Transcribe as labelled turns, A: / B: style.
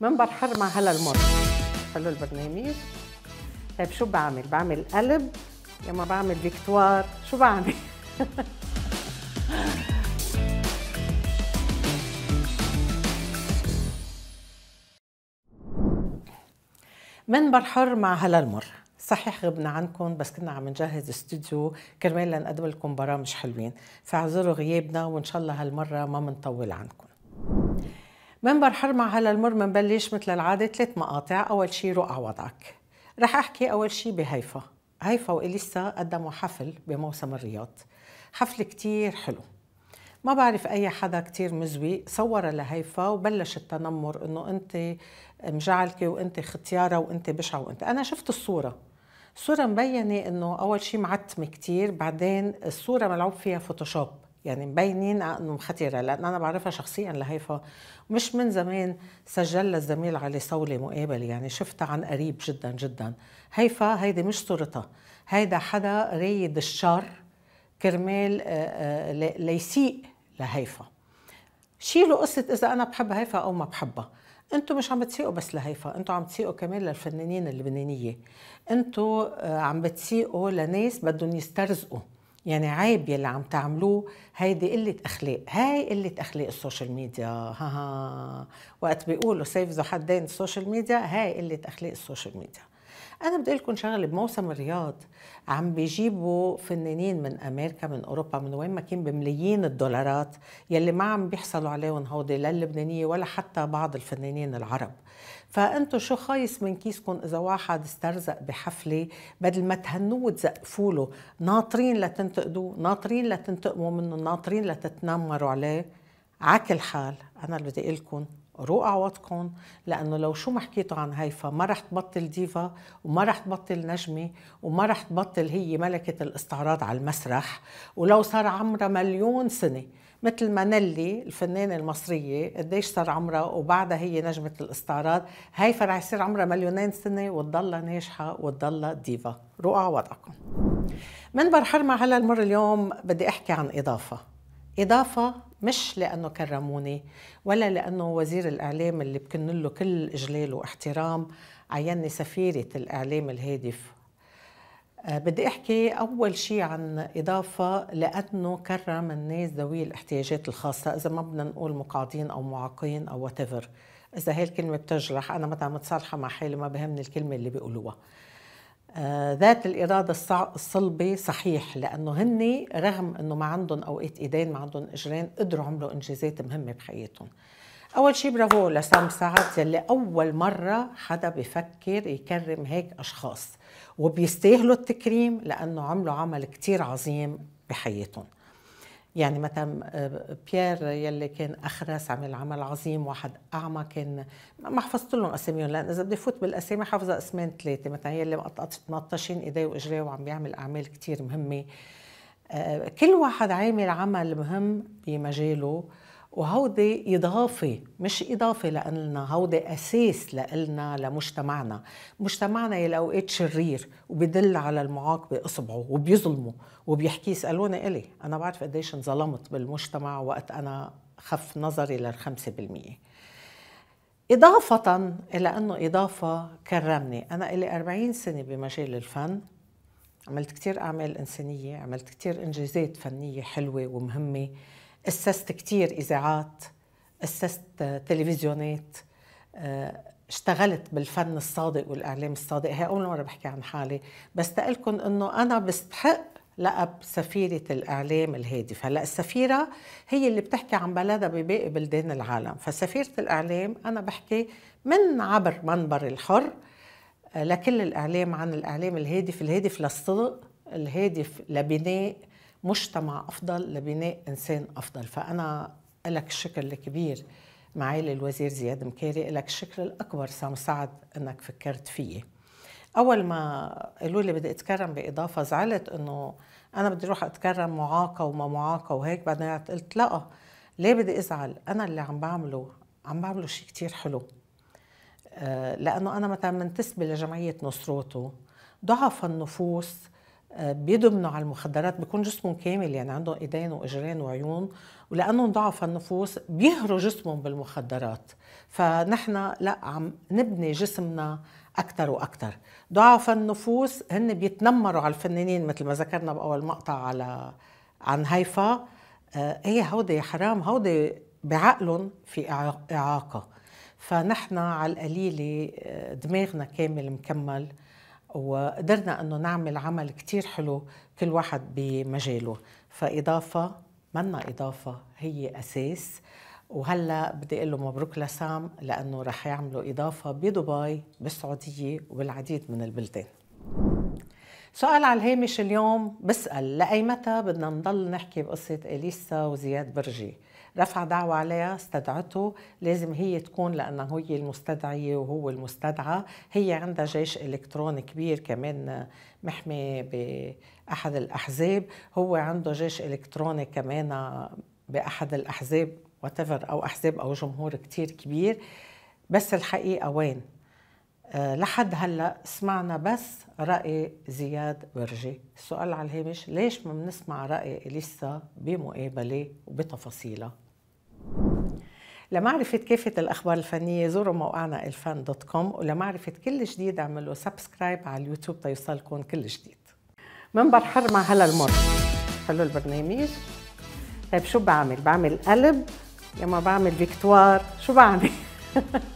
A: منبر مع هلا المر حلو البرنامج طيب شو بعمل؟ بعمل قلب يا ما بعمل فيكتوار شو بعمل؟ منبر حر مع هلا المر صحيح غبنا عنكم بس كنا عم نجهز استوديو كرمال لنقدم لكم برامج حلوين فاعذروا غيابنا وان شاء الله هالمره ما بنطول عنكم منبر حرمة على المر منبلش مثل العادة ثلاث مقاطع أول شي رؤى وضعك رح أحكي أول شي بهيفا هيفا وإليسا قدموا حفل بموسم الرياض حفل كتير حلو ما بعرف أي حدا كتير مزوي صور لهيفا وبلش التنمر إنه أنت مجعلكة وأنت ختيارة وأنت بشعة وأنت أنا شفت الصورة الصورة مبينة إنه أول شي معتمة كتير بعدين الصورة ملعوب فيها فوتوشوب يعني مبينين انه خطيره لان انا بعرفها شخصيا لهيفا مش من زمان سجل الزميل علي صولي مقابل يعني شفتها عن قريب جدا جدا هيفا هيدي مش صورتها هيدا حدا رايد الشر كرمال آه، آه، ليسيء لهيفا شيلوا قصة إذا أنا بحب هيفا أو ما بحبها انتوا مش عم بتسيقوا بس لهيفا انتوا عم بتسيقوا كمان للفنانين اللبنانيه انتوا آه، عم بتسيقوا لناس بدهم يسترزقوا يعني عيب يلي عم تعملوه هيدي قلة أخلاق هاي قلة أخلاق السوشيال ميديا ها ها وقت بيقولوا سيفزوا حدين السوشيال ميديا هاي قلة أخلاق السوشيال ميديا انا بدي لكم شغله بموسم الرياض عم بيجيبوا فنانين من امريكا من اوروبا من وين ما كان بملايين الدولارات يلي ما عم بيحصلوا عليهم هودي لا اللبنانيه ولا حتى بعض الفنانين العرب فانتم شو خايس من كيسكم اذا واحد استرزق بحفله بدل ما تهنوه وتزقفوا له ناطرين لتنتقدوه ناطرين لتنتقموا منه ناطرين لتتنمروا عليه عكل حال انا اللي بدي لكم رقع وطكن لانه لو شو ما حكيتوا عن هيفا ما رح تبطل ديفا وما رح تبطل نجمه وما رح تبطل هي ملكه الاستعراض على المسرح ولو صار عمرها مليون سنه مثل ما نلي الفنانة المصرية قديش صار عمرها وبعدها هي نجمة الاستعراض هيفا رح يصير عمرها مليونين سنة وتضلها ناجحة وتضلها ديفا رقع وضعكم منبر حرمة هلا المر اليوم بدي أحكي عن إضافة إضافة مش لأنه كرموني ولا لأنه وزير الإعلام اللي بكن له كل إجلال واحترام عيني سفيرة الإعلام الهادف آه، بدي أحكي أول شيء عن إضافة لأنه كرم الناس ذوي الاحتياجات الخاصة إذا ما بدنا نقول مقاعدين أو معاقين أو whatever إذا هي الكلمة بتجرح أنا متى متصالحة مع حالي ما بهمني الكلمة اللي بيقولوها آه، ذات الإرادة الصلبة صحيح لأنه هن رغم أنه ما عندهم أوقات إيدين ما عندهم إجرين قدروا عملوا إنجازات مهمة بحياتهم أول شيء برافو لسام سعد يلي أول مرة حدا بفكر يكرم هيك أشخاص وبيستاهلوا التكريم لأنه عملوا عمل كتير عظيم بحياتهم يعني مثلا آه، بيير يلي كان اخرس عمل عمل عظيم واحد اعمى كان ما حفظت لهم اساميهم لان اذا بدي فوت بالاسامي حافظه اسمين ثلاثه مثلا يلي مطشين ايديه واجريه وعم بيعمل اعمال كثير مهمه آه، كل واحد عامل عمل مهم بمجاله وهودي إضافة مش إضافة لألنا هودي أساس لألنا لمجتمعنا مجتمعنا يلي أوقات شرير وبيدل على المعاق بإصبعه وبيظلمه وبيحكي سألونا إلي أنا بعرف قديش انظلمت بالمجتمع وقت أنا خف نظري للخمسة بالمئة إضافة إلى أنه إضافة كرمني أنا إلي 40 سنة بمجال الفن عملت كتير أعمال إنسانية عملت كتير إنجازات فنية حلوة ومهمة أسست كتير إذاعات أسست تلفزيونات آه، اشتغلت بالفن الصادق والإعلام الصادق هي أول مرة بحكي عن حالي بس تقلكن أنه أنا بستحق لقب سفيرة الإعلام الهادف هلا السفيرة هي اللي بتحكي عن بلدها بباقي بلدان العالم فسفيرة الإعلام أنا بحكي من عبر منبر الحر آه، لكل الإعلام عن الإعلام الهادف الهادف للصدق الهادف لبناء مجتمع افضل لبناء انسان افضل فانا لك الشكر الكبير معالي الوزير زياد مكاري لك الشكر الاكبر سام سعد انك فكرت فيي اول ما قالوا لي بدي اتكرم باضافه زعلت انه انا بدي اروح اتكرم معاقه وما معاقه وهيك بعدين قلت لا ليه بدي ازعل انا اللي عم بعمله عم بعمله شيء كتير حلو آه، لانه انا مثلا منتسبه لجمعيه نصروتو ضعف النفوس بيدمنوا على المخدرات بيكون جسمهم كامل يعني عندهم ايدين واجرين وعيون ولانهم ضعف النفوس بيهروا جسمهم بالمخدرات فنحن لا عم نبني جسمنا اكثر واكثر ضعف النفوس هن بيتنمروا على الفنانين مثل ما ذكرنا باول مقطع على عن هيفا آه ايه هودي حرام هودي بعقلهم في اعاقه فنحن على القليله آه، دماغنا كامل مكمل وقدرنا انه نعمل عمل كتير حلو كل واحد بمجاله فاضافه منا اضافه هي اساس وهلا بدي اقول له مبروك لسام لانه رح يعملوا اضافه بدبي بالسعوديه والعديد من البلدان سؤال على الهامش اليوم بسأل لأي متى بدنا نضل نحكي بقصة إليسا وزياد برجي رفع دعوة عليها استدعته لازم هي تكون لأنه هي المستدعية وهو المستدعى هي عندها جيش إلكتروني كبير كمان محمي بأحد الأحزاب هو عنده جيش إلكتروني كمان بأحد الأحزاب وتفر أو أحزاب أو جمهور كتير كبير بس الحقيقة وين آه، لحد هلا سمعنا بس راي زياد ورجي السؤال على الهامش ليش ما بنسمع راي اليسا بمقابله وبتفاصيلها لمعرفة كافة الأخبار الفنية زوروا موقعنا الفان دوت كوم ولمعرفة كل جديد اعملوا سبسكرايب على اليوتيوب تيوصلكم كل جديد منبر حرمة هلا المر حلو البرنامج طيب شو بعمل؟ بعمل قلب يا ما بعمل فيكتوار شو بعمل؟